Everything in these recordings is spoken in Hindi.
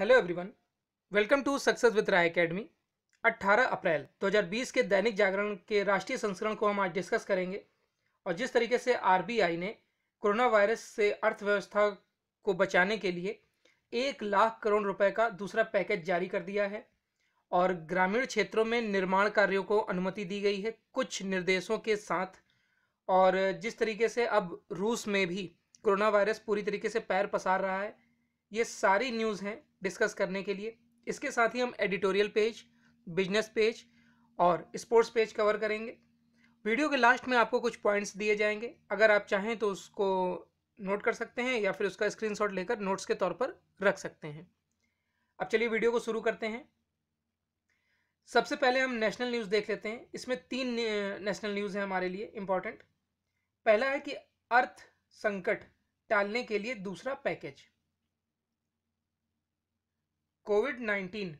hello everyone welcome to success with Rai academy 18 अप्रैल 2020 के दैनिक जागरण के राष्ट्रीय संस्करण को हम आज डिस्कस करेंगे और जिस तरीके से आरबीआई ने कोरोना वायरस से अर्थव्यवस्था को बचाने के लिए एक लाख करोड़ रुपए का दूसरा पैकेज जारी कर दिया है और ग्रामीण क्षेत्रों में निर्माण कार्यों को अनुमति दी गई है कुछ निर्देशों के साथ और जिस तरीके से अब रूस में भी कोरोना वायरस पूरी तरीके से पैर पसार रहा है ये सारी न्यूज़ हैं डिस्कस करने के लिए इसके साथ ही हम एडिटोरियल पेज बिजनेस पेज और स्पोर्ट्स पेज कवर करेंगे वीडियो के लास्ट में आपको कुछ पॉइंट्स दिए जाएंगे अगर आप चाहें तो उसको नोट कर सकते हैं या फिर उसका स्क्रीनशॉट लेकर नोट्स के तौर पर रख सकते हैं अब चलिए वीडियो को शुरू करते हैं सबसे पहले हम नेशनल न्यूज़ देख लेते हैं इसमें तीन नेशनल न्यूज़ हैं हमारे लिए इम्पॉर्टेंट पहला है कि अर्थ संकट टालने के लिए दूसरा पैकेज कोविड नाइन्टीन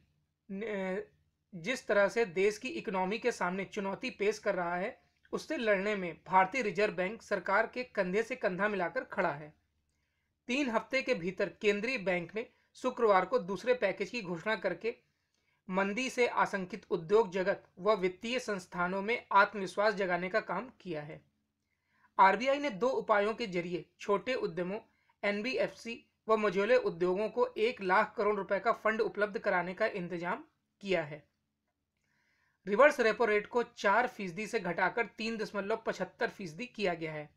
जिस तरह से देश की इकोनॉमी के सामने चुनौती पेश कर रहा है उससे लड़ने में भारतीय रिजर्व बैंक सरकार के कंधे से कंधा मिलाकर खड़ा है तीन हफ्ते के भीतर केंद्रीय बैंक ने शुक्रवार को दूसरे पैकेज की घोषणा करके मंदी से आशंकित उद्योग जगत व वित्तीय संस्थानों में आत्मविश्वास जगाने का काम किया है आरबीआई ने दो उपायों के जरिए छोटे उद्यमों एनबीएफसी व मझोले उद्योगों को एक लाख करोड़ रुपए का फंड उपलब्ध कराने का इंतजाम किया है रिवर्स रेपो रेट को चार फीसदी से घटाकर तीन दशमलव पचहत्तर फीसदी किया गया है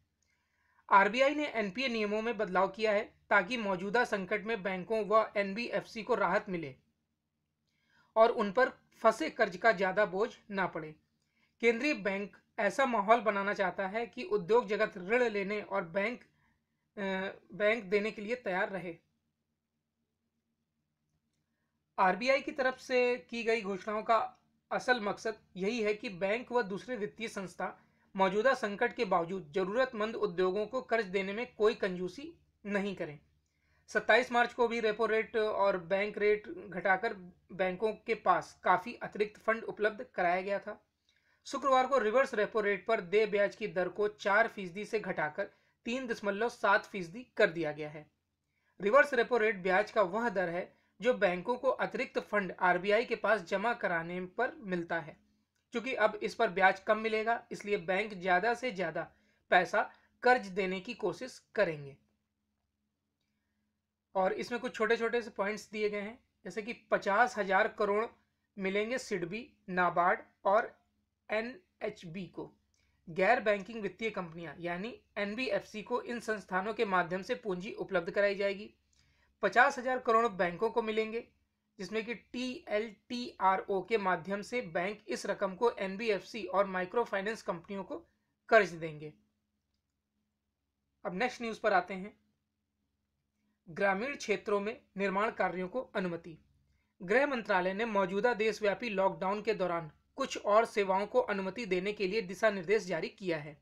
आरबीआई ने एनपीए नियमों में बदलाव किया है ताकि मौजूदा संकट में बैंकों व एनबीएफसी को राहत मिले और उन पर फंसे कर्ज का ज्यादा बोझ ना पड़े केंद्रीय बैंक ऐसा माहौल बनाना चाहता है कि उद्योग जगत ऋण लेने और बैंक बैंक देने के लिए तैयार रहे आरबीआई की तरफ से की गई घोषणाओं का असल मकसद यही है कि बैंक व दूसरे वित्तीय संस्था मौजूदा संकट के बावजूद जरूरतमंद उद्योगों को कर्ज देने में कोई कंजूसी नहीं करें 27 मार्च को भी रेपो रेट और बैंक रेट घटाकर बैंकों के पास काफ़ी अतिरिक्त फंड उपलब्ध कराया गया था शुक्रवार को रिवर्स रेपो रेट पर दे ब्याज की दर को चार फीसदी से घटाकर तीन दशमलव सात फीसदी कर दिया गया है रिवर्स रेपो रेट ब्याज का वह दर है जो बैंकों को अतिरिक्त फंड आरबीआई के पास जमा कराने पर मिलता है क्योंकि अब इस पर ब्याज कम मिलेगा इसलिए बैंक ज्यादा से ज्यादा पैसा कर्ज देने की कोशिश करेंगे और इसमें कुछ छोटे छोटे से पॉइंट्स दिए गए हैं जैसे कि पचास हजार करोड़ मिलेंगे सिडबी नाबार्ड और एनएचबी को गैर बैंकिंग वित्तीय कंपनियां यानी एनबीएफसी को इन संस्थानों के माध्यम से पूंजी उपलब्ध कराई जाएगी पचास हजार करोड़ बैंकों को मिलेंगे जिसमें कि T L T R O के माध्यम से बैंक इस रकम को एनबीएफसी और माइक्रो फाइनेंस कंपनियों को कर्ज देंगे अब नेक्स्ट न्यूज पर आते हैं ग्रामीण क्षेत्रों में निर्माण कार्यों को अनुमति गृह मंत्रालय ने मौजूदा देशव्यापी लॉकडाउन के दौरान कुछ और सेवाओं को अनुमति देने के लिए दिशा निर्देश जारी किया है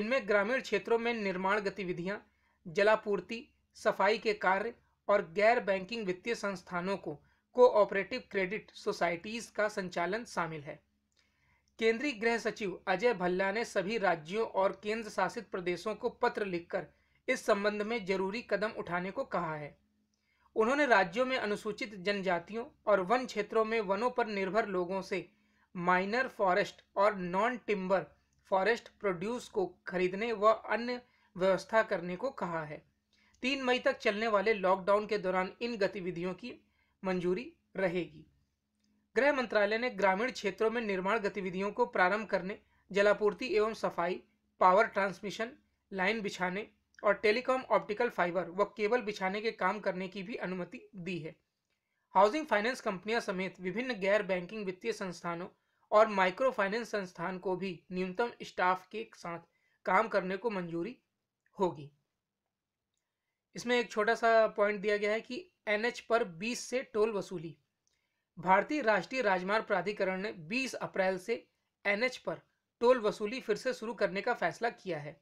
इनमें ग्रामीण क्षेत्रों में निर्माण गतिविधियां, जलापूर्ति सफाई के कार्य और गैर बैंकिंग वित्तीय संस्थानों को कोऑपरेटिव क्रेडिट सोसाइटीज का संचालन शामिल है केंद्रीय गृह सचिव अजय भल्ला ने सभी राज्यों और केंद्र शासित प्रदेशों को पत्र लिखकर इस संबंध में जरूरी कदम उठाने को कहा है उन्होंने राज्यों में अनुसूचित जनजातियों और वन क्षेत्रों में वनों पर निर्भर लोगों से माइनर फॉरेस्ट और नॉन टिम्बर फॉरेस्ट प्रोड्यूस को खरीदने व अन्य व्यवस्था करने को कहा है तीन मई तक चलने वाले लॉकडाउन के दौरान इन गतिविधियों की मंजूरी रहेगी गृह मंत्रालय ने ग्रामीण क्षेत्रों में निर्माण गतिविधियों को प्रारंभ करने जलापूर्ति एवं सफाई पावर ट्रांसमिशन लाइन बिछाने और टेलीकॉम ऑप्टिकल फाइबर व केबल बिछाने के काम करने की भी अनुमति दी है हाउसिंग फाइनेंस कंपनियां समेत विभिन्न गैर बैंकिंग वित्तीय संस्थानों और माइक्रो फाइनेंस संस्थान को भी न्यूनतम स्टाफ के साथ काम करने को मंजूरी होगी इसमें एक छोटा सा पॉइंट दिया गया है कि एनएच पर 20 से टोल वसूली भारतीय राष्ट्रीय राजमार्ग प्राधिकरण ने 20 अप्रैल से एनएच पर टोल वसूली फिर से शुरू करने का फैसला किया है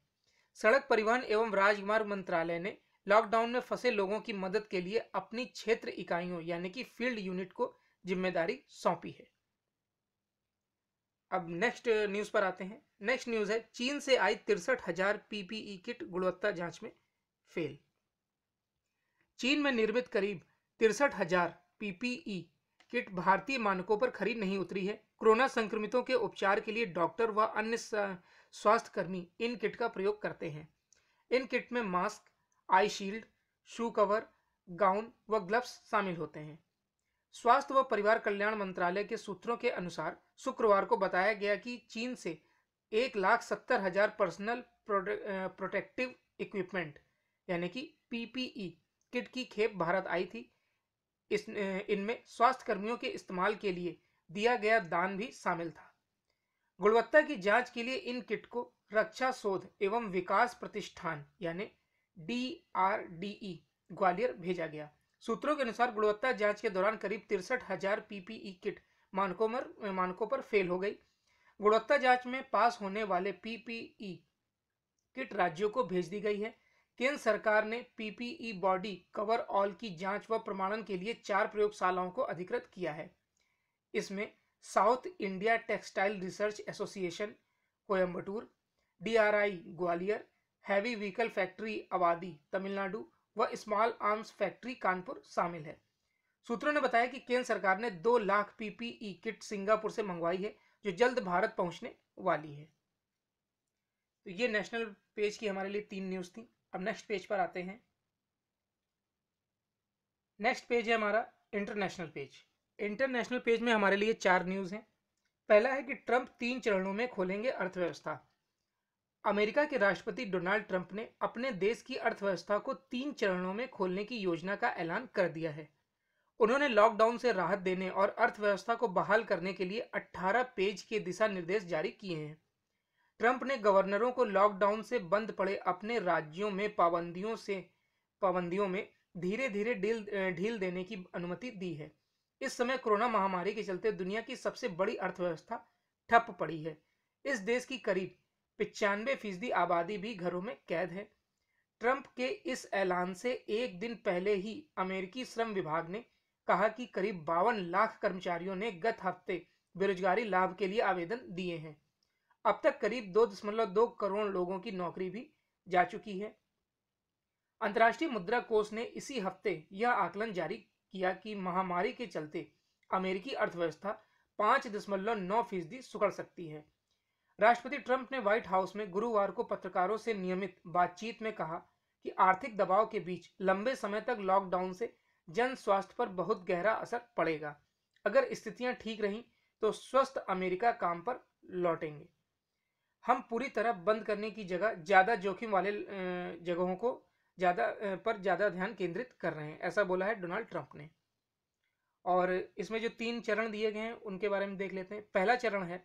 सड़क परिवहन एवं राजमार्ग मंत्रालय ने लॉकडाउन में फंसे लोगों की मदद के लिए अपनी क्षेत्र इकाइयों यानी कि फील्ड यूनिट को जिम्मेदारी सौंपी है अब नेक्स्ट न्यूज़ पर आते हैं नेक्स्ट न्यूज़ है चीन से आई तिरसठ हजार पीपीई e किट गुणवत्ता जांच में फेल चीन में निर्मित करीब तिरसठ हजार पीपीई e किट भारतीय मानकों पर खरीद नहीं उतरी है कोरोना संक्रमितों के उपचार के लिए डॉक्टर व अन्य स्वास्थ्य कर्मी इन किट का प्रयोग करते हैं इन किट में mask eye shield shoe cover gown व ग्लव्स शामिल होते हैं स्वास्थ्य व परिवार कल्याण मंत्रालय के सूत्रों के अनुसार शुक्रवार को बताया गया कि चीन से एक लाख सत्तर हजार पर्सनल प्रोटेक्टिव इक्विपमेंट यानी कि पीपीई किट की खेप भारत आई थी इस इनमें स्वास्थ्य कर्मियों के इस्तेमाल के लिए दिया गया दान भी शामिल था गुणवत्ता की जांच के लिए इन किट को रक्षा शोध एवं विकास प्रतिष्ठान यानी डी आर डी ग्वालियर भेजा गया सूत्रों के अनुसार गुणवत्ता जांच के दौरान करीब तिरसठ हजार पीपीई किट मानकों पर मानकों पर फेल हो गई गुणवत्ता जांच में पास होने वाले पीपीई किट राज्यों को भेज दी गई है केंद्र सरकार ने पीपीई बॉडी कवर ऑल की जांच व प्रमाणन के लिए चार प्रयोगशालाओं को अधिकृत किया है इसमें South India textile research association Coimbatore D Gwalior heavy vehicle factory Avadi Tamil Nadu व स्मॉल आर्म्स फैक्ट्री कानपुर शामिल है सूत्रों ने बताया कि केंद्र सरकार ने दो lakh PPE kit e Singapore से मंगवाई है जो जल्द भारत पहुंचने वाली है तो ये नेशनल पेज की हमारे लिए तीन न्यूज थी अब नेक्स्ट पेज पर आते हैं नेक्स्ट पेज है हमारा इंटरनेशनल पेज इंटरनेशनल पेज में हमारे लिए चार न्यूज हैं पहला है कि ट्रंप तीन चरणों में खोलेंगे अर्थव्यवस्था अमेरिका के राष्ट्रपति डोनाल्ड ट्रंप ने अपने देश की अर्थव्यवस्था को तीन चरणों में खोलने की योजना का ऐलान कर दिया है उन्होंने लॉकडाउन से राहत देने और अर्थव्यवस्था को बहाल करने के लिए 18 पेज के दिशा निर्देश जारी किए हैं ट्रंप ने गवर्नरों को लॉकडाउन से बंद पड़े अपने राज्यों में पाबंदियों से पाबंदियों में धीरे धीरे ढील ढील देने की अनुमति दी है इस समय कोरोना महामारी के चलते दुनिया की सबसे बड़ी अर्थव्यवस्था ठप पड़ी है इस देश की करीब पिचानवे फीसदी आबादी भी घरों में कैद है ट्रंप के इस ऐलान से एक दिन पहले ही अमेरिकी श्रम विभाग ने कहा कि करीब बावन लाख कर्मचारियों ने गत हफ्ते बेरोजगारी लाभ के लिए आवेदन दिए हैं अब तक करीब दो दशमलव दो करोड़ लोगों की नौकरी भी जा चुकी है अंतर्राष्ट्रीय मुद्रा कोष ने इसी हफ्ते यह आकलन जारी किया कि महामारी के चलते अमेरिकी अर्थव्यवस्था पांच दशमलव नौ फीसदी सुखड़ सकती है राष्ट्रपति ट्रंप ने व्हाइट हाउस में गुरुवार को पत्रकारों से नियमित बातचीत में कहा कि आर्थिक दबाव के बीच लंबे समय तक लॉकडाउन से जन स्वास्थ्य पर बहुत गहरा असर पड़ेगा अगर स्थितियां ठीक रहीं तो स्वस्थ अमेरिका काम पर लौटेंगे हम पूरी तरह बंद करने की जगह ज़्यादा जोखिम वाले जगहों को ज़्यादा पर ज़्यादा ध्यान केंद्रित कर रहे हैं ऐसा बोला है डोनाल्ड ट्रंप ने और इसमें जो तीन चरण दिए गए हैं उनके बारे में देख लेते हैं पहला चरण है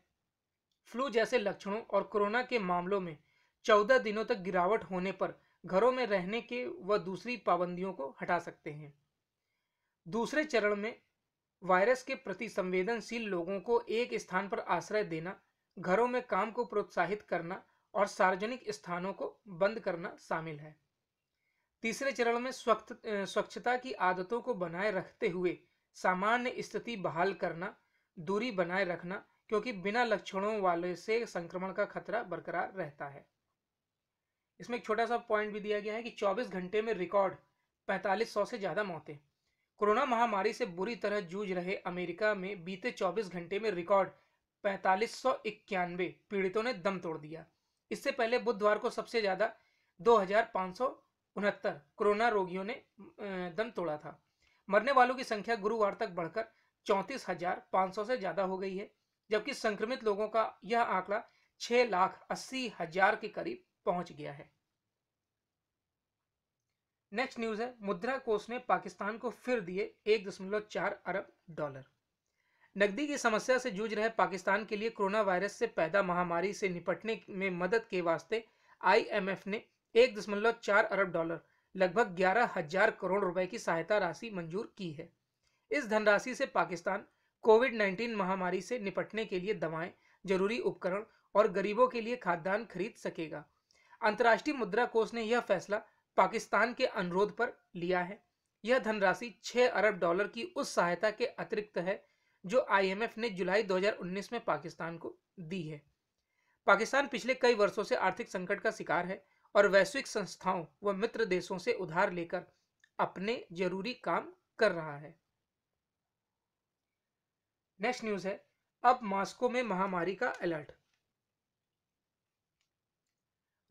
फ्लू जैसे लक्षणों और कोरोना के मामलों में चौदह दिनों तक गिरावट होने पर घरों में रहने के व दूसरी पाबंदियों को हटा सकते हैं दूसरे चरण में वायरस के प्रति संवेदनशील लोगों को एक स्थान पर आश्रय देना घरों में काम को प्रोत्साहित करना और सार्वजनिक स्थानों को बंद करना शामिल है तीसरे चरण में स्वच्छता की आदतों को बनाए रखते हुए सामान्य स्थिति बहाल करना दूरी बनाए रखना क्योंकि बिना लक्षणों वाले से संक्रमण का खतरा बरकरार रहता है इसमें एक छोटा सा पॉइंट भी दिया गया है कि 24 घंटे में रिकॉर्ड 4500 से ज़्यादा मौतें कोरोना महामारी से बुरी तरह जूझ रहे अमेरिका में बीते 24 घंटे में रिकॉर्ड पैंतालीस पीड़ितों ने दम तोड़ दिया इससे पहले बुधवार को सबसे ज़्यादा दो कोरोना रोगियों ने दम तोड़ा था मरने वालों की संख्या गुरुवार तक बढ़कर चौंतीस हजार सौ से ज़्यादा हो गई है जबकि संक्रमित लोगों का यह आंकड़ा छह लाख अस्सी हजार के करीब पहुंच गया है नेक्स्ट न्यूज है मुद्रा कोष ने पाकिस्तान को फिर दिए एक दशमलव चार अरब डॉलर नकदी की समस्या से जूझ रहे पाकिस्तान के लिए कोरोना वायरस से पैदा महामारी से निपटने में मदद के वास्ते आईएमएफ ने एक दशमलव चार अरब डॉलर लगभग ग्यारह हजार करोड़ रुपए की सहायता राशि मंजूर की है इस धनराशि से पाकिस्तान कोविड नाइन्टीन महामारी से निपटने के लिए दवाएं जरूरी उपकरण और गरीबों के लिए खाद्यान्न खरीद सकेगा अंतर्राष्ट्रीय मुद्रा कोष ने यह फैसला पाकिस्तान के अनुरोध पर लिया है यह धनराशि 6 अरब डॉलर की उस सहायता के अतिरिक्त है जो आईएमएफ ने जुलाई 2019 में पाकिस्तान को दी है पाकिस्तान पिछले कई वर्षों से आर्थिक संकट का शिकार है और वैश्विक संस्थाओं व मित्र देशों से उधार लेकर अपने जरूरी काम कर रहा है नेक्स्ट न्यूज है अब मॉस्को में महामारी का अलर्ट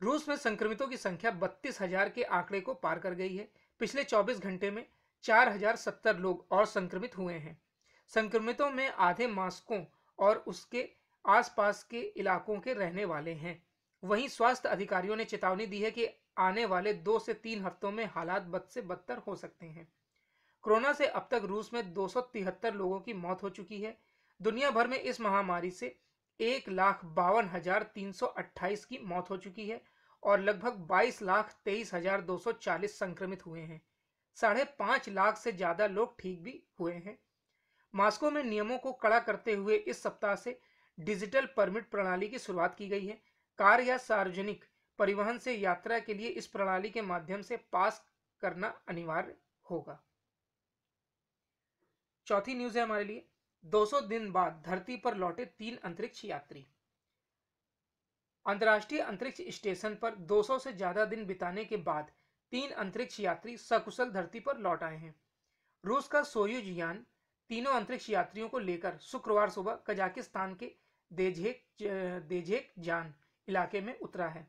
रूस में संक्रमितों की संख्या बत्तीस हजार के आंकड़े को पार कर गई है पिछले 24 घंटे में 4070 लोग और संक्रमित हुए हैं संक्रमितों में आधे मास्को और उसके आसपास के इलाकों के रहने वाले हैं वहीं स्वास्थ्य अधिकारियों ने चेतावनी दी है कि आने वाले दो से तीन हफ्तों में हालात बद से बदतर हो सकते हैं कोरोना से अब तक रूस में दो लोगों की मौत हो चुकी है दुनिया भर में इस महामारी से एक लाख बावन हजार तीन सौ अट्ठाईस की मौत हो चुकी है और लगभग बाईस लाख तेईस हजार दो सौ चालीस संक्रमित हुए हैं साढ़े पांच लाख से ज़्यादा लोग ठीक भी हुए हैं मास्को में नियमों को कड़ा करते हुए इस सप्ताह से डिजिटल परमिट प्रणाली की शुरुआत की गई है कार या सार्वजनिक परिवहन से यात्रा के लिए इस प्रणाली के माध्यम से पास करना अनिवार्य होगा चौथी न्यूज है हमारे लिए 200 दिन बाद धरती पर लौटे तीन अंतरिक्ष यात्री अंतर्राष्ट्रीय अंतरिक्ष स्टेशन पर 200 से ज्यादा दिन बिताने के बाद तीन अंतरिक्ष यात्री सकुशल धरती पर लौट आए हैं रूस का सोयुज यान तीनों अंतरिक्ष यात्रियों को लेकर शुक्रवार सुबह कजाकिस्तान के देजेक देजेक जान इलाके में उतरा है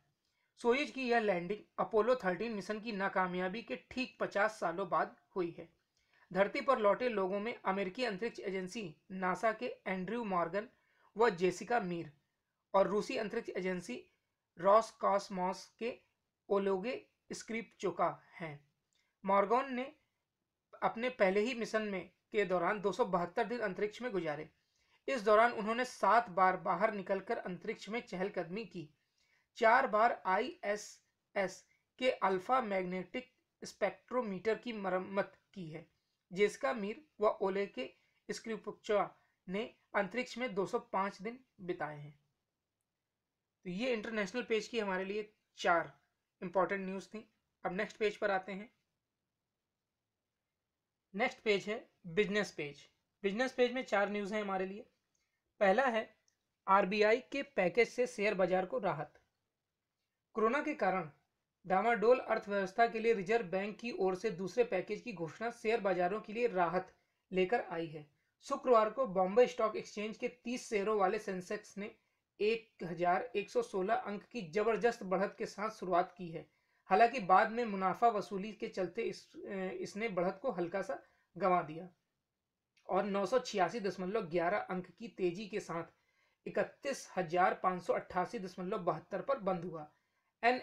सोयुज की यह लैंडिंग अपोलो 13 मिशन की नाकामयाबी के ठीक 50 सालों बाद हुई है धरती पर लौटे लोगों में अमेरिकी अंतरिक्ष एजेंसी नासा के एंड्रयू मॉर्गन व जेसिका मीर और रूसी अंतरिक्ष एजेंसी रॉस कॉसमॉस के ओलोगे स्क्रिप चुका हैं मॉर्गन ने अपने पहले ही मिशन में के दौरान दो दिन अंतरिक्ष में गुजारे इस दौरान उन्होंने सात बार बाहर निकलकर अंतरिक्ष में चहलकदमी की चार बार आईएसएस के अल्फा मैग्नेटिक स्पेक्ट्रोमीटर की मरम्मत की है जेस्का मीर व ओले के स्क्रिपुचा ने अंतरिक्ष में 205 दिन बिताए हैं तो ये इंटरनेशनल पेज की हमारे लिए चार इंपॉर्टेंट न्यूज थी अब नेक्स्ट पेज पर आते हैं नेक्स्ट पेज है बिजनेस पेज बिजनेस पेज में चार न्यूज है हमारे लिए पहला है आरबीआई के पैकेज से शेयर बाजार को राहत कोरोना के कारण डामाडोल अर्थव्यवस्था के लिए रिजर्व बैंक की ओर से दूसरे पैकेज की घोषणा शेयर बाजारों के लिए राहत लेकर आई है शुक्रवार को बॉम्बे स्टॉक एक्सचेंज के 30 शेयरों वाले सेंसेक्स ने 1116 अंक की जबरदस्त बढ़त के साथ शुरुआत की है हालांकि बाद में मुनाफा वसूली के चलते इस, इसने बढ़त को हल्का सा गंवा दिया और नौ अंक की तेजी के साथ इकतीस पर बंद हुआ एन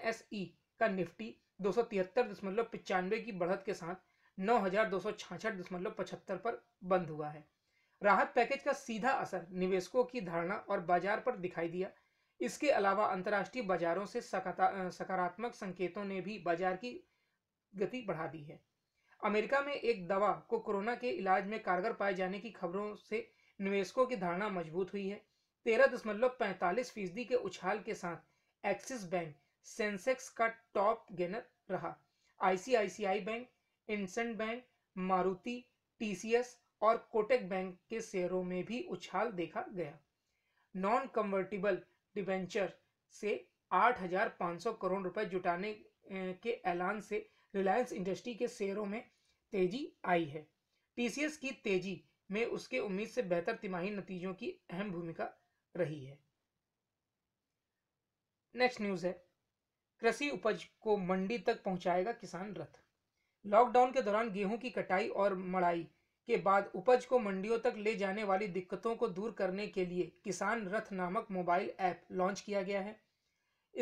का निफ्टी दो दशमलव पिचानवे की बढ़त के साथ नौ दशमलव पचहत्तर पर बंद हुआ है राहत पैकेज का सीधा असर निवेशकों की धारणा और बाजार पर दिखाई दिया इसके अलावा अंतर्राष्ट्रीय बाजारों से सकारात्मक संकेतों ने भी बाजार की गति बढ़ा दी है अमेरिका में एक दवा को कोरोना के इलाज में कारगर पाए जाने की खबरों से निवेशकों की धारणा मजबूत हुई है तेरह दशमलव पैंतालीस फीसदी के उछाल के साथ एक्सिस बैंक सेंसेक्स का टॉप गेनर रहा आईसीआईसीआई बैंक इंसेंट बैंक मारुति टीसीएस और कोटेक बैंक के शेयरों में भी उछाल देखा गया नॉन कन्वर्टिबल डिबेंचर से 8,500 करोड़ रुपए जुटाने के ऐलान से रिलायंस इंडस्ट्री के शेयरों में तेजी आई है टीसीएस की तेजी में उसके उम्मीद से बेहतर तिमाही नतीजों की अहम भूमिका रही है नेक्स्ट न्यूज है कृषि उपज को मंडी तक पहुंचाएगा किसान रथ लॉकडाउन के दौरान गेहूं की कटाई और मड़ाई के बाद उपज को मंडियों तक ले जाने वाली दिक्कतों को दूर करने के लिए किसान रथ नामक मोबाइल ऐप लॉन्च किया गया है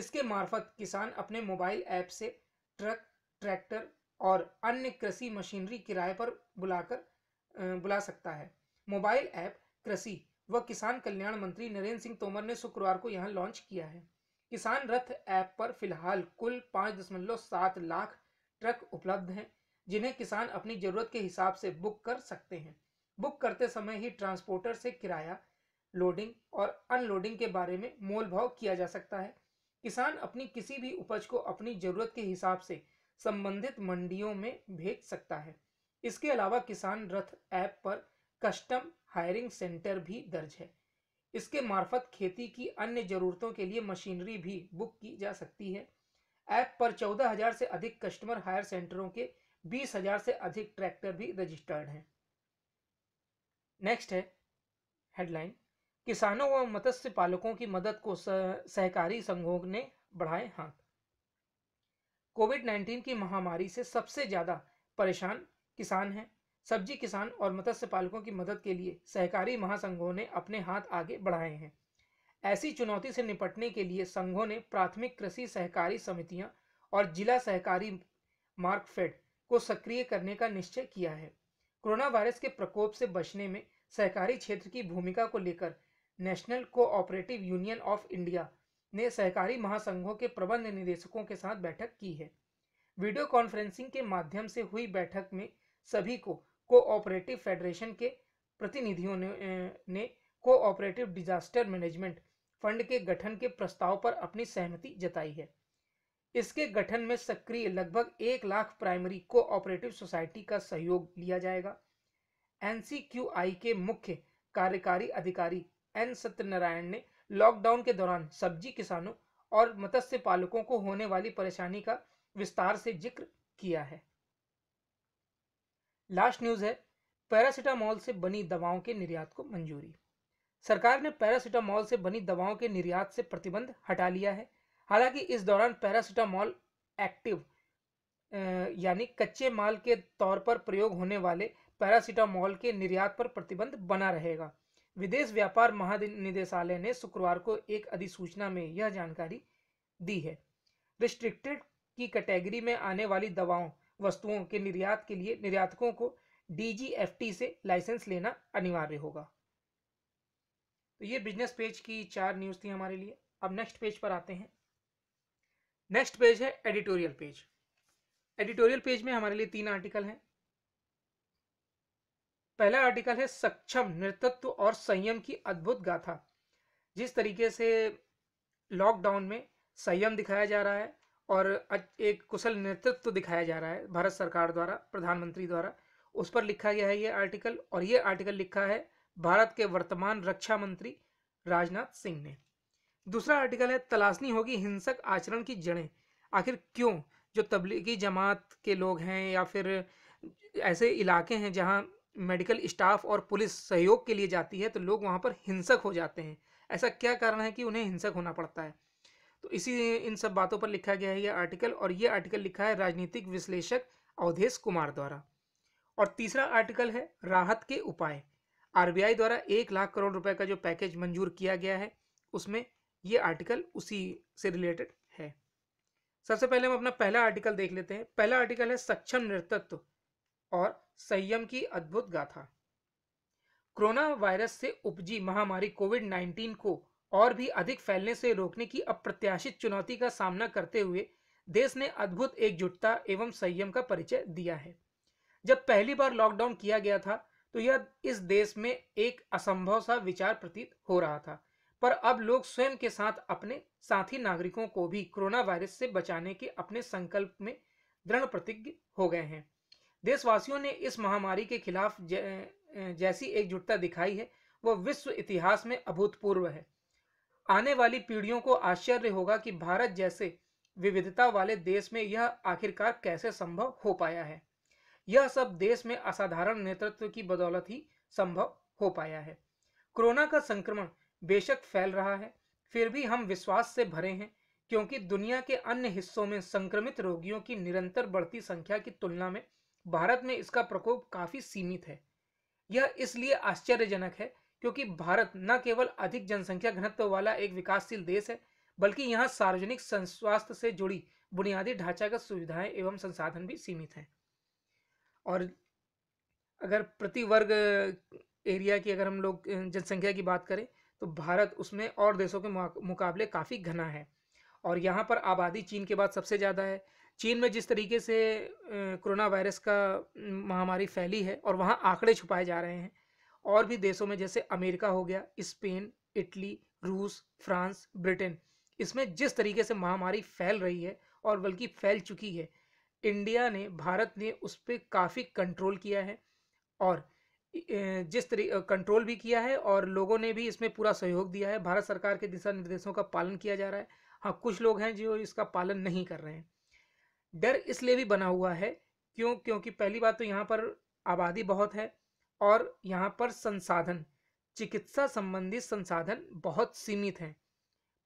इसके मार्फत किसान अपने मोबाइल ऐप से ट्रक ट्रैक्टर और अन्य कृषि मशीनरी किराए पर बुलाकर बुला सकता है मोबाइल ऐप कृषि व किसान कल्याण मंत्री नरेंद्र सिंह तोमर ने शुक्रवार को यहां लॉन्च किया है किसान रथ ऐप पर फिलहाल कुल पाँच दशमलव सात लाख ट्रक उपलब्ध हैं जिन्हें किसान अपनी जरूरत के हिसाब से बुक कर सकते हैं बुक करते समय ही ट्रांसपोर्टर से किराया लोडिंग और अनलोडिंग के बारे में मोल भाव किया जा सकता है किसान अपनी किसी भी उपज को अपनी जरूरत के हिसाब से संबंधित मंडियों में भेज सकता है इसके अलावा किसान रथ ऐप पर कस्टम हायरिंग सेंटर भी दर्ज है इसके मार्फत खेती की अन्य ज़रूरतों के लिए मशीनरी भी बुक की जा सकती है ऐप पर चौदह हज़ार से अधिक कस्टमर हायर सेंटरों के बीस हज़ार से अधिक ट्रैक्टर भी रजिस्टर्ड हैं नेक्स्ट है हेडलाइन किसानों व मत्स्य पालकों की मदद को सहकारी संघों ने बढ़ाए हाथ कोविड 19 की महामारी से सबसे ज़्यादा परेशान किसान हैं सब्जी किसान और मत्स्य पालकों की मदद के लिए सहकारी महासंघों ने अपने हाथ आगे बढ़ाए हैं ऐसी चुनौती से निपटने के लिए संघों ने प्राथमिक कृषि सहकारी समितियां और जिला सहकारी मार्कफेड को सक्रिय करने का निश्चय किया है कोरोना वायरस के प्रकोप से बचने में सहकारी क्षेत्र की भूमिका को लेकर National Cooperative Union of India ने सहकारी महासंघों के प्रबंध निदेशकों के साथ बैठक की है वीडियो कॉन्फ्रेंसिंग के माध्यम से हुई बैठक में सभी को कोऑपरेटिव फेडरेशन के प्रतिनिधियों ने, ने कोऑपरेटिव डिजास्टर मैनेजमेंट फंड के गठन के प्रस्ताव पर अपनी सहमति जताई है इसके गठन में सक्रिय लगभग एक लाख प्राइमरी कोऑपरेटिव सोसाइटी का सहयोग लिया जाएगा एनसीक्यूआई के मुख्य कार्यकारी अधिकारी एन सत्यनारायण ने लॉकडाउन के दौरान सब्जी किसानों और मत्स्य पालकों को होने वाली परेशानी का विस्तार से जिक्र किया है लास्ट न्यूज़ है पैरासिटामॉल से बनी दवाओं के निर्यात को मंजूरी सरकार ने पैरासिटामॉल से बनी दवाओं के निर्यात से प्रतिबंध हटा लिया है हालांकि इस दौरान पैरासिटामॉल एक्टिव यानी कच्चे माल के तौर पर प्रयोग होने वाले पैरासिटामॉल के निर्यात पर प्रतिबंध बना रहेगा विदेश व्यापार महानिदेशालय ने शुक्रवार को एक अधिसूचना में यह जानकारी दी है रिस्ट्रिक्टेड की कैटेगरी में आने वाली दवाओं वस्तुओं के निर्यात के लिए निर्यातकों को डीजीएफटी से लाइसेंस लेना अनिवार्य होगा तो ये बिजनेस पेज की चार न्यूज़ थी हमारे लिए अब नेक्स्ट पेज पर आते हैं नेक्स्ट पेज है एडिटोरियल पेज एडिटोरियल पेज में हमारे लिए तीन आर्टिकल हैं पहला आर्टिकल है सक्षम नेतृत्व और संयम की अद्भुत गाथा जिस तरीके से लॉकडाउन में संयम दिखाया जा रहा है और एक कुशल नेतृत्व दिखाया जा रहा है भारत सरकार द्वारा प्रधानमंत्री द्वारा उस पर लिखा गया है ये आर्टिकल और ये आर्टिकल लिखा है भारत के वर्तमान रक्षा मंत्री राजनाथ सिंह ने दूसरा आर्टिकल है तलाशनी होगी हिंसक आचरण की जड़ें आखिर क्यों जो तबलीगी जमात के लोग हैं या फिर ऐसे इलाके हैं जहां मेडिकल स्टाफ और पुलिस सहयोग के लिए जाती है तो लोग वहां पर हिंसक हो जाते हैं ऐसा क्या कारण है कि उन्हें हिंसक होना पड़ता है तो इसी इन सब बातों पर लिखा गया है ये आर्टिकल और ये आर्टिकल लिखा है राजनीतिक विश्लेषक अवधेश कुमार द्वारा और तीसरा आर्टिकल है राहत के उपाय आरबीआई द्वारा एक लाख करोड़ रुपए का जो पैकेज मंजूर किया गया है उसमें ये आर्टिकल उसी से रिलेटेड है सबसे पहले हम अपना पहला आर्टिकल देख लेते हैं पहला आर्टिकल है सक्षम नेतृत्व और संयम की अद्भुत गाथा कोरोना वायरस से उपजी महामारी कोविड 19 को और भी अधिक फैलने से रोकने की अप्रत्याशित चुनौती का सामना करते हुए देश ने अद्भुत एकजुटता एवं संयम का परिचय दिया है जब पहली बार लॉकडाउन किया गया था तो यह इस देश में एक असंभव सा विचार प्रतीत हो रहा था पर अब लोग स्वयं के साथ अपने साथी नागरिकों को भी कोरोना वायरस से बचाने के अपने संकल्प में दृढ़ प्रतिज्ञ हो गए हैं देशवासियों ने इस महामारी के खिलाफ जै, जैसी एकजुटता दिखाई है वह विश्व इतिहास में अभूतपूर्व है आने वाली पीढ़ियों को आश्चर्य होगा कि भारत जैसे विविधता वाले देश में यह आखिरकार कैसे संभव हो पाया है यह सब देश में असाधारण नेतृत्व की बदौलत ही संभव हो पाया है कोरोना का संक्रमण बेशक फैल रहा है फिर भी हम विश्वास से भरे हैं क्योंकि दुनिया के अन्य हिस्सों में संक्रमित रोगियों की निरंतर बढ़ती संख्या की तुलना में भारत में इसका प्रकोप काफी सीमित है यह इसलिए आश्चर्यजनक है क्योंकि भारत न केवल अधिक जनसंख्या घनत्व वाला एक विकासशील देश है बल्कि यहाँ सार्वजनिक स्वास्थ्य से जुड़ी बुनियादी ढांचागत सुविधाएं एवं संसाधन भी सीमित हैं और अगर प्रति वर्ग एरिया की अगर हम लोग जनसंख्या की बात करें तो भारत उसमें और देशों के मुकाबले काफ़ी घना है और यहाँ पर आबादी चीन के बाद सबसे ज़्यादा है चीन में जिस तरीके से कोरोना वायरस का महामारी फैली है और वहाँ आंकड़े छुपाए जा रहे हैं और भी देशों में जैसे अमेरिका हो गया स्पेन इटली रूस फ्रांस ब्रिटेन इसमें जिस तरीके से महामारी फैल रही है और बल्कि फैल चुकी है इंडिया ने भारत ने उस पर काफ़ी कंट्रोल किया है और जिस तरी कंट्रोल भी किया है और लोगों ने भी इसमें पूरा सहयोग दिया है भारत सरकार के दिशा निर्देशों का पालन किया जा रहा है हाँ कुछ लोग हैं जो इसका पालन नहीं कर रहे हैं डर इसलिए भी बना हुआ है क्यों क्योंकि पहली बात तो यहाँ पर आबादी बहुत है और यहाँ पर संसाधन चिकित्सा संबंधी संसाधन बहुत सीमित हैं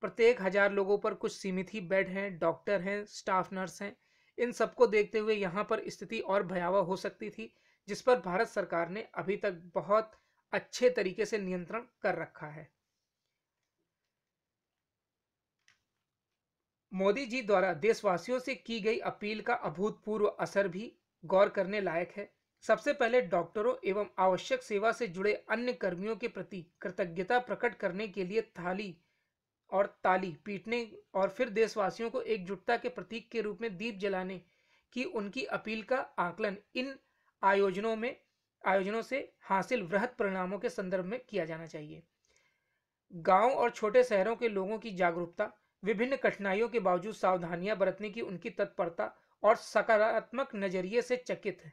प्रत्येक हजार लोगों पर कुछ सीमित ही बेड हैं डॉक्टर हैं स्टाफ नर्स हैं इन सबको देखते हुए यहाँ पर स्थिति और भयावह हो सकती थी जिस पर भारत सरकार ने अभी तक बहुत अच्छे तरीके से नियंत्रण कर रखा है मोदी जी द्वारा देशवासियों से की गई अपील का अभूतपूर्व असर भी गौर करने लायक है सबसे पहले डॉक्टरों एवं आवश्यक सेवा से जुड़े अन्य कर्मियों के प्रति कृतज्ञता प्रकट करने के लिए थाली और ताली पीटने और फिर देशवासियों को एकजुटता के प्रतीक के रूप में दीप जलाने की उनकी अपील का आकलन इन आयोजनों में आयोजनों से हासिल वृहत परिणामों के संदर्भ में किया जाना चाहिए गांव और छोटे शहरों के लोगों की जागरूकता विभिन्न कठिनाइयों के बावजूद सावधानियां बरतने की उनकी तत्परता और सकारात्मक नजरिए से चकित है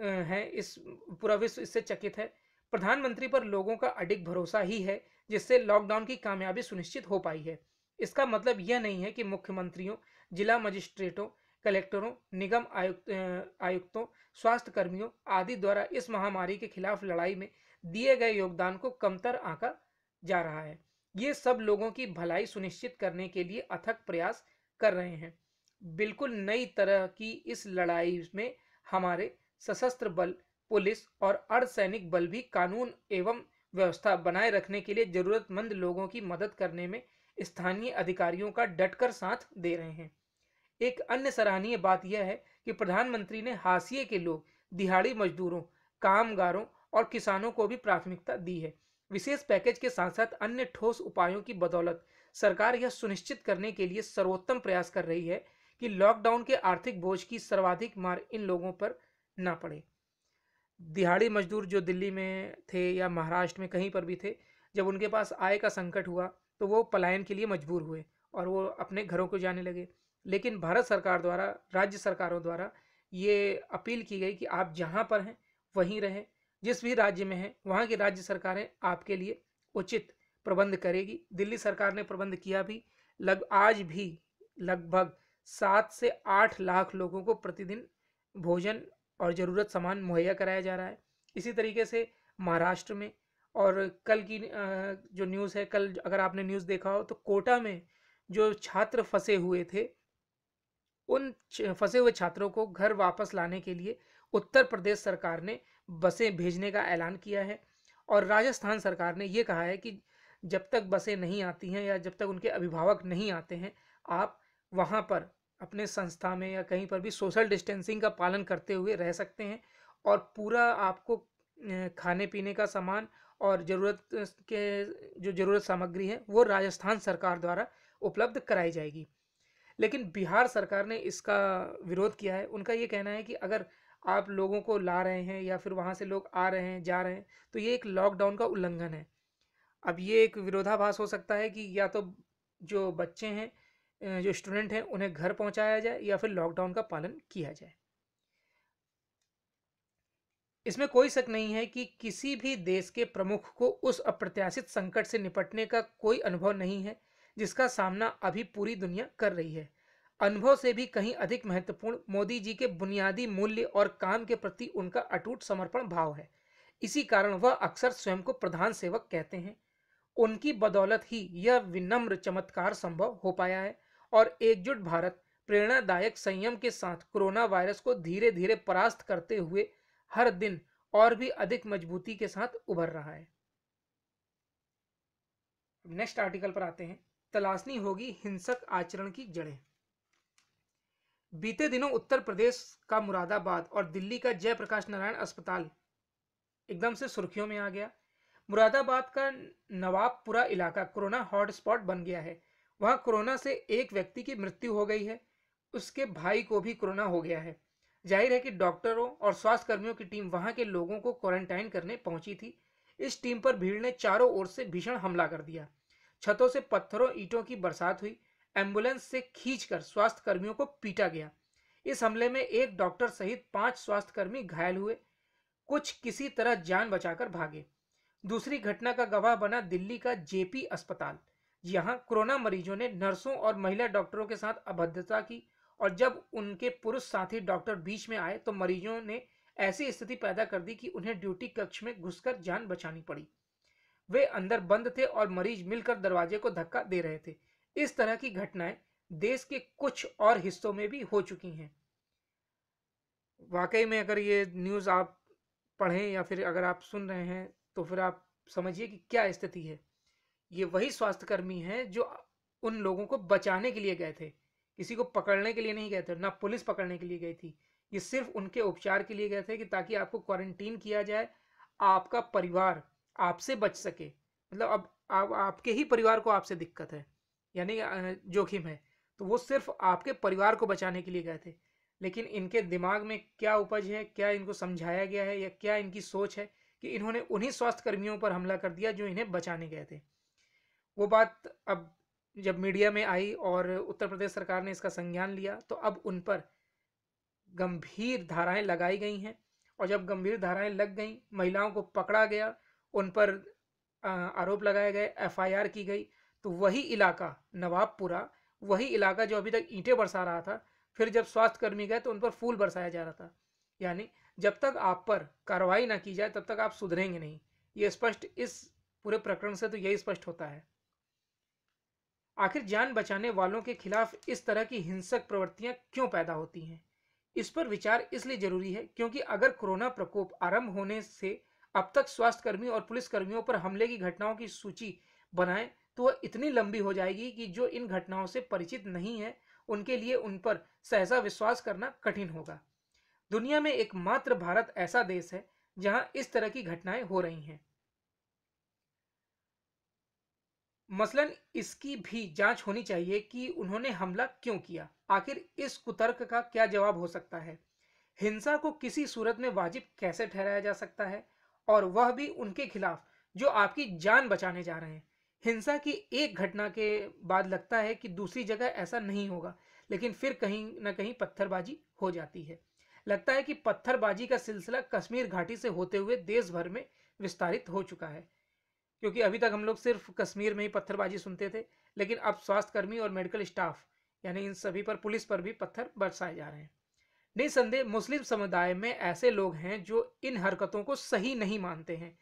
है इस पूरा विश्व इससे चकित है प्रधानमंत्री पर लोगों का अधिक भरोसा ही है जिससे लॉकडाउन की कामयाबी सुनिश्चित हो पाई है इसका मतलब यह नहीं है कि मुख्यमंत्रियों जिला मजिस्ट्रेटों कलेक्टरों निगम आयुक्त आयुक्तों स्वास्थ्य कर्मियों आदि द्वारा इस महामारी के खिलाफ लड़ाई में दिए गए योगदान को कमतर आंका जा रहा है ये सब लोगों की भलाई सुनिश्चित करने के लिए अथक प्रयास कर रहे हैं बिल्कुल नई तरह की इस लड़ाई में हमारे सशस्त्र बल पुलिस और अर्धसैनिक बल भी कानून एवं व्यवस्था बनाए रखने के लिए जरूरतमंद लोगों की मदद करने में स्थानीय अधिकारियों का डटकर साथ दे रहे हैं एक अन्य सराहनीय बात यह है कि प्रधानमंत्री ने हाशिए के लोग दिहाड़ी मजदूरों कामगारों और किसानों को भी प्राथमिकता दी है विशेष पैकेज के साथ साथ अन्य ठोस उपायों की बदौलत सरकार यह सुनिश्चित करने के लिए सर्वोत्तम प्रयास कर रही है कि लॉकडाउन के आर्थिक बोझ की सर्वाधिक मार इन लोगों पर ना पड़े दिहाड़ी मजदूर जो दिल्ली में थे या महाराष्ट्र में कहीं पर भी थे जब उनके पास आय का संकट हुआ तो वो पलायन के लिए मजबूर हुए और वो अपने घरों को जाने लगे लेकिन भारत सरकार द्वारा राज्य सरकारों द्वारा ये अपील की गई कि आप जहाँ पर हैं वहीं रहें जिस भी राज्य में हैं वहाँ की राज्य सरकारें आपके लिए उचित प्रबंध करेगी दिल्ली सरकार ने प्रबंध किया भी लग आज भी लगभग सात से आठ लाख लोगों को प्रतिदिन भोजन और ज़रूरत सामान मुहैया कराया जा रहा है इसी तरीके से महाराष्ट्र में और कल की जो न्यूज़ है कल अगर आपने न्यूज़ देखा हो तो कोटा में जो छात्र फंसे हुए थे उन फंसे हुए छात्रों को घर वापस लाने के लिए उत्तर प्रदेश सरकार ने बसें भेजने का ऐलान किया है और राजस्थान सरकार ने ये कहा है कि जब तक बसें नहीं आती हैं या जब तक उनके अभिभावक नहीं आते हैं आप वहाँ पर अपने संस्था में या कहीं पर भी सोशल डिस्टेंसिंग का पालन करते हुए रह सकते हैं और पूरा आपको खाने पीने का सामान और ज़रूरत के जो ज़रूरत सामग्री है वो राजस्थान सरकार द्वारा उपलब्ध कराई जाएगी लेकिन बिहार सरकार ने इसका विरोध किया है उनका ये कहना है कि अगर आप लोगों को ला रहे हैं या फिर वहाँ से लोग आ रहे हैं जा रहे हैं तो ये एक लॉकडाउन का उल्लंघन है अब ये एक विरोधाभास हो सकता है कि या तो जो बच्चे हैं जो स्टूडेंट हैं उन्हें घर पहुंचाया जाए या फिर लॉकडाउन का पालन किया जाए इसमें कोई शक नहीं है कि किसी भी देश के प्रमुख को उस अप्रत्याशित संकट से निपटने का कोई अनुभव नहीं है जिसका सामना अभी पूरी दुनिया कर रही है अनुभव से भी कहीं अधिक महत्वपूर्ण मोदी जी के बुनियादी मूल्य और काम के प्रति उनका अटूट समर्पण भाव है इसी कारण वह अक्सर स्वयं को प्रधान सेवक कहते हैं उनकी बदौलत ही यह विनम्र चमत्कार संभव हो पाया है और एकजुट भारत प्रेरणादायक संयम के साथ कोरोना वायरस को धीरे धीरे परास्त करते हुए हर दिन और भी अधिक मजबूती के साथ उभर रहा है नेक्स्ट आर्टिकल पर आते हैं तलाशनी होगी हिंसक आचरण की जड़ें बीते दिनों उत्तर प्रदेश का मुरादाबाद और दिल्ली का जयप्रकाश नारायण अस्पताल एकदम से सुर्खियों में आ गया मुरादाबाद का नवाबपुरा इलाका कोरोना हॉटस्पॉट बन गया है वहां कोरोना से एक व्यक्ति की मृत्यु हो गई है उसके भाई को भी कोरोना हो गया है जाहिर है कि डॉक्टरों और स्वास्थ्य कर्मियों की टीम वहां के लोगों को क्वारंटाइन करने पहुंची थी इस टीम पर भीड़ ने चारों ओर से भीषण हमला कर दिया छतों से पत्थरों ईंटों की बरसात हुई एम्बुलेंस से खींचकर स्वास्थ्य कर्मियों को पीटा गया इस हमले में एक डॉक्टर सहित पांच स्वास्थ्यकर्मी घायल हुए कुछ किसी तरह जान बचाकर भागे दूसरी घटना का गवाह बना दिल्ली का जेपी अस्पताल यहाँ कोरोना मरीजों ने नर्सों और महिला डॉक्टरों के साथ अभद्रता की और जब उनके पुरुष साथी डॉक्टर बीच में आए तो मरीजों ने ऐसी स्थिति पैदा कर दी कि उन्हें ड्यूटी कक्ष में घुसकर जान बचानी पड़ी वे अंदर बंद थे और मरीज मिलकर दरवाजे को धक्का दे रहे थे इस तरह की घटनाएं देश के कुछ और हिस्सों में भी हो चुकी हैं वाकई में अगर ये न्यूज़ आप पढ़ें या फिर अगर आप सुन रहे हैं तो फिर आप समझिए कि क्या स्थिति है ये वही स्वास्थ्यकर्मी हैं जो उन लोगों को बचाने के लिए गए थे किसी को पकड़ने के लिए नहीं गए थे ना पुलिस पकड़ने के लिए गई थी ये सिर्फ उनके उपचार के लिए गए थे कि ताकि आपको क्वारंटीन किया जाए आपका परिवार आपसे बच सके मतलब अब आप, आपके ही परिवार को आपसे दिक्कत है यानी जोखिम है तो वो सिर्फ आपके परिवार को बचाने के लिए गए थे लेकिन इनके दिमाग में क्या उपज है क्या इनको समझाया गया है या क्या इनकी सोच है कि इन्होंने उन्हीं स्वास्थ्यकर्मियों पर हमला कर दिया जो इन्हें बचाने गए थे वो बात अब जब मीडिया में आई और उत्तर प्रदेश सरकार ने इसका संज्ञान लिया तो अब उन पर गंभीर धाराएं लगाई गई हैं और जब गंभीर धाराएं लग गई महिलाओं को पकड़ा गया उन पर आरोप लगाए गए एफआईआर की गई तो वही इलाका नवाबपुरा वही इलाका जो अभी तक ईंटें बरसा रहा था फिर जब स्वास्थ्यकर्मी गए तो उन पर फूल बरसाया जा रहा था यानी जब तक आप पर कार्रवाई ना की जाए तब तक आप सुधरेंगे नहीं ये स्पष्ट इस पूरे प्रकरण से तो यही स्पष्ट होता है आखिर जान बचाने वालों के खिलाफ इस तरह की हिंसक प्रवृत्तियां क्यों पैदा होती हैं इस पर विचार इसलिए जरूरी है क्योंकि अगर कोरोना प्रकोप आरंभ होने से अब तक स्वास्थ्यकर्मी और पुलिसकर्मियों पर हमले की घटनाओं की सूची बनाएं तो वह इतनी लंबी हो जाएगी कि जो इन घटनाओं से परिचित नहीं है उनके लिए उन पर सहसा विश्वास करना कठिन होगा दुनिया में एकमात्र भारत ऐसा देश है जहां इस तरह की घटनाएं हो रही हैं मसलन इसकी भी जांच होनी चाहिए कि उन्होंने हमला क्यों किया आखिर इस कुतर्क का क्या जवाब हो सकता है हिंसा को किसी सूरत में वाजिब कैसे ठहराया जा सकता है और वह भी उनके खिलाफ जो आपकी जान बचाने जा रहे हैं हिंसा की एक घटना के बाद लगता है कि दूसरी जगह ऐसा नहीं होगा लेकिन फिर कहीं ना कहीं पत्थरबाजी हो जाती है लगता है कि पत्थरबाजी का सिलसिला कश्मीर घाटी से होते हुए देश भर में विस्तारित हो चुका है क्योंकि अभी तक हम लोग सिर्फ कश्मीर में ही पत्थरबाजी सुनते थे लेकिन अब स्वास्थ्यकर्मी और मेडिकल स्टाफ यानी इन सभी पर पुलिस पर भी पत्थर बरसाए जा रहे हैं निसंदेह मुस्लिम समुदाय में ऐसे लोग हैं जो इन हरकतों को सही नहीं मानते हैं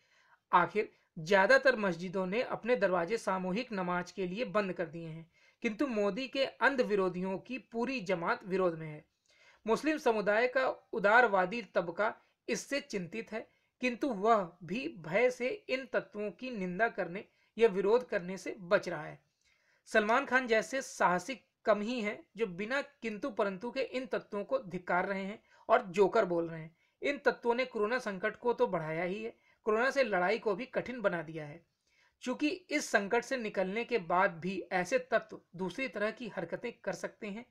आखिर ज़्यादातर मस्जिदों ने अपने दरवाजे सामूहिक नमाज के लिए बंद कर दिए हैं किंतु मोदी के अंध विरोधियों की पूरी जमात विरोध में है मुस्लिम समुदाय का उदारवादी तबका इससे चिंतित है किंतु वह भी भय से इन तत्वों की निंदा करने या विरोध करने से बच रहा है सलमान खान जैसे साहसिक कम ही हैं जो बिना किंतु परंतु के इन तत्वों को धिक्कार रहे हैं और जोकर बोल रहे हैं इन तत्वों ने कोरोना संकट को तो बढ़ाया ही है कोरोना से लड़ाई को भी कठिन बना दिया है चूंकि इस संकट से निकलने के बाद भी ऐसे तत्व दूसरी तरह की हरकतें कर सकते हैं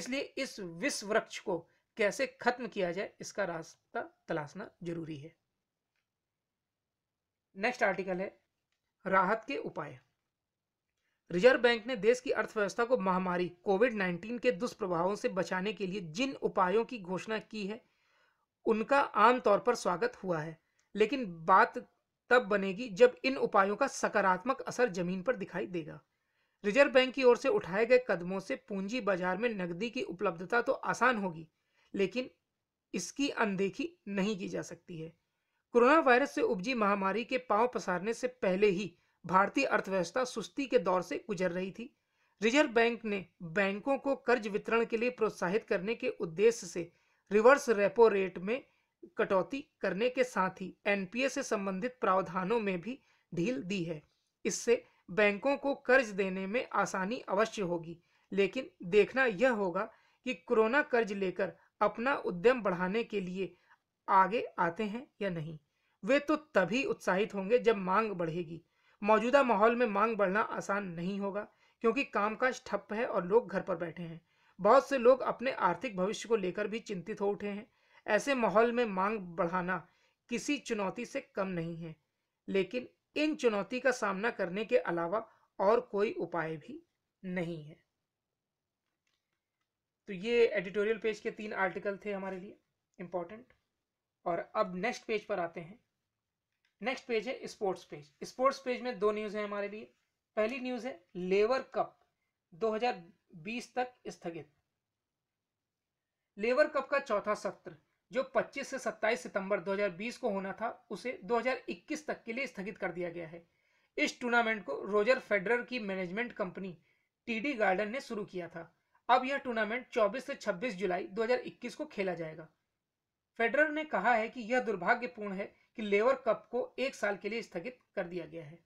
इसलिए इस विश्व वृक्ष को कैसे खत्म किया जाए इसका रास्ता तलाशना जरूरी है नेक्स्ट आर्टिकल है राहत के उपाय रिजर्व बैंक ने देश की अर्थव्यवस्था को महामारी कोविड 19 के दुष्प्रभावों से बचाने के लिए जिन उपायों की घोषणा की है उनका आमतौर पर स्वागत हुआ है लेकिन बात तब बनेगी जब इन उपायों का सकारात्मक असर जमीन पर दिखाई देगा रिजर्व बैंक की ओर से उठाए गए कदमों से पूंजी बाजार में नकदी की उपलब्धता तो आसान होगी लेकिन इसकी अनदेखी नहीं की जा सकती है कोरोना वायरस से उपजी महामारी के पांव पसारने से पहले ही भारतीय अर्थव्यवस्था सुस्ती के दौर से गुजर रही थी रिजर्व बैंक ने बैंकों को कर्ज वितरण के लिए प्रोत्साहित करने के उद्देश्य से रिवर्स रेपो रेट में कटौती करने के साथ ही एनपीए से संबंधित प्रावधानों में भी ढील दी है इससे बैंकों को कर्ज देने में आसानी अवश्य होगी लेकिन देखना यह होगा कि कोरोना कर्ज लेकर अपना उद्यम बढ़ाने के लिए आगे आते हैं या नहीं वे तो तभी उत्साहित होंगे जब मांग बढ़ेगी मौजूदा माहौल में मांग बढ़ना आसान नहीं होगा क्योंकि कामकाज ठप है और लोग घर पर बैठे हैं बहुत से लोग अपने आर्थिक भविष्य को लेकर भी चिंतित हो उठे हैं ऐसे माहौल में मांग बढ़ाना किसी चुनौती से कम नहीं है लेकिन इन चुनौती का सामना करने के अलावा और कोई उपाय भी नहीं है तो ये एडिटोरियल पेज के तीन आर्टिकल थे हमारे लिए इम्पोर्टेंट और अब नेक्स्ट पेज पर आते हैं नेक्स्ट पेज है स्पोर्ट्स पेज स्पोर्ट्स पेज में दो न्यूज है हमारे लिए पहली न्यूज है लेबर कप 2020 तक स्थगित लेबर कप का चौथा सत्र जो 25 से 27 सितंबर 2020 को होना था उसे 2021 तक के लिए स्थगित कर दिया गया है इस टूर्नामेंट को रोजर फेडरर की मैनेजमेंट कंपनी टीडी गार्डन ने शुरू किया था अब यह टूर्नामेंट 24 से 26 जुलाई 2021 को खेला जाएगा फेडरर ने कहा है कि यह दुर्भाग्यपूर्ण है कि लेवर कप को एक साल के लिए स्थगित कर दिया गया है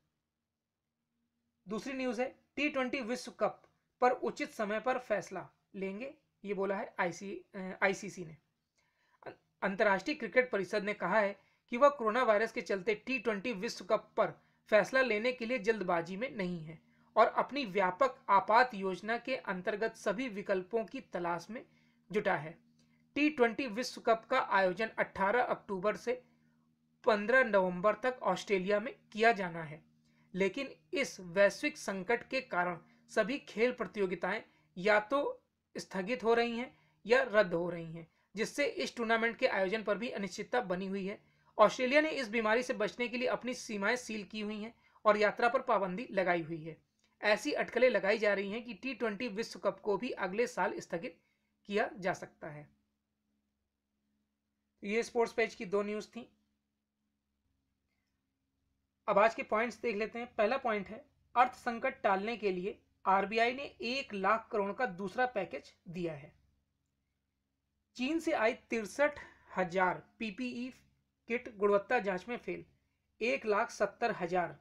दूसरी न्यूज है टी ट्वेंटी विश्व कप पर उचित समय पर फैसला लेंगे ये बोला है आईसी आईसीसी ने अं, अंतर्राष्ट्रीय क्रिकेट परिषद ने कहा है कि वह कोरोना वायरस के चलते टी ट्वेंटी विश्व कप पर फैसला लेने के लिए जल्दबाजी में नहीं है और अपनी व्यापक आपात योजना के अंतर्गत सभी विकल्पों की तलाश में जुटा है टी ट्वेंटी विश्व कप का आयोजन 18 अक्टूबर से 15 नवंबर तक ऑस्ट्रेलिया में किया जाना है लेकिन इस वैश्विक संकट के कारण सभी खेल प्रतियोगिताएं या तो स्थगित हो रही हैं या रद्द हो रही हैं जिससे इस टूर्नामेंट के आयोजन पर भी अनिश्चितता बनी हुई है ऑस्ट्रेलिया ने इस बीमारी से बचने के लिए अपनी सीमाएं सील की हुई हैं और यात्रा पर पाबंदी लगाई हुई है ऐसी अटकलें लगाई जा रही हैं कि टी ट्वेंटी विश्व कप को भी अगले साल स्थगित किया जा सकता है ये स्पोर्ट्स पेज की दो न्यूज़ थी अब आज के पॉइंट्स देख लेते हैं पहला पॉइंट है अर्थ संकट टालने के लिए आरबीआई ने एक लाख करोड़ का दूसरा पैकेज दिया है चीन से आई तिरसठ हजार पीपीई किट e गुणवत्ता जांच में फेल एक लाख सत्तर हजार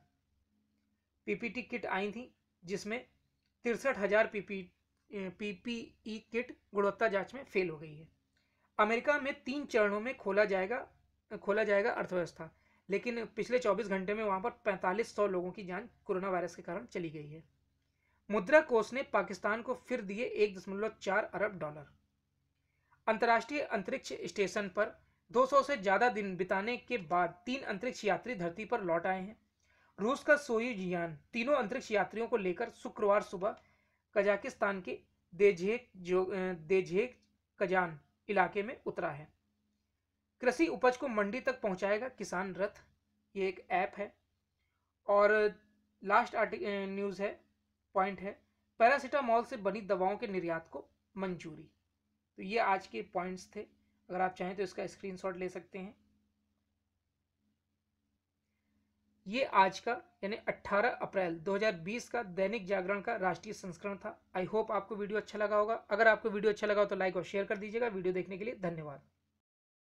पीपीटी किट आई थी जिसमें तिरसठ हजार पीपी पीपीई किट गुणवत्ता जांच में फेल हो गई है अमेरिका में तीन चरणों में खोला जाएगा खोला जाएगा अर्थव्यवस्था लेकिन पिछले 24 घंटे में वहाँ पर पैंतालीस सौ लोगों की जान कोरोना वायरस के कारण चली गई है मुद्रा कोष ने पाकिस्तान को फिर दिए एक दशमलव चार अरब डॉलर अंतर्राष्ट्रीय अंतरिक्ष स्टेशन पर 200 से ज़्यादा दिन बिताने के बाद तीन अंतरिक्ष यात्री धरती पर लौट आए हैं रूस का सोयूज यान तीनों अंतरिक्ष यात्रियों को लेकर शुक्रवार सुबह कजाकिस्तान के देझेक जो देझेक कजान इलाके में उतरा है कृषि उपज को मंडी तक पहुंचाएगा किसान रथ ये एक ऐप है और लास्ट आर्टिक न्यूज़ है पॉइंट है पैरासीटामॉल से बनी दवाओं के निर्यात को मंजूरी तो ये आज के पॉइंट्स थे अगर आप चाहें तो इसका स्क्रीनशॉट ले सकते हैं ये आज का यानी 18 अप्रैल 2020 का दैनिक जागरण का राष्ट्रीय संस्करण था आई होप आपको वीडियो अच्छा लगा होगा अगर आपको वीडियो अच्छा लगा हो तो लाइक और शेयर कर दीजिएगा वीडियो देखने के लिए धन्यवाद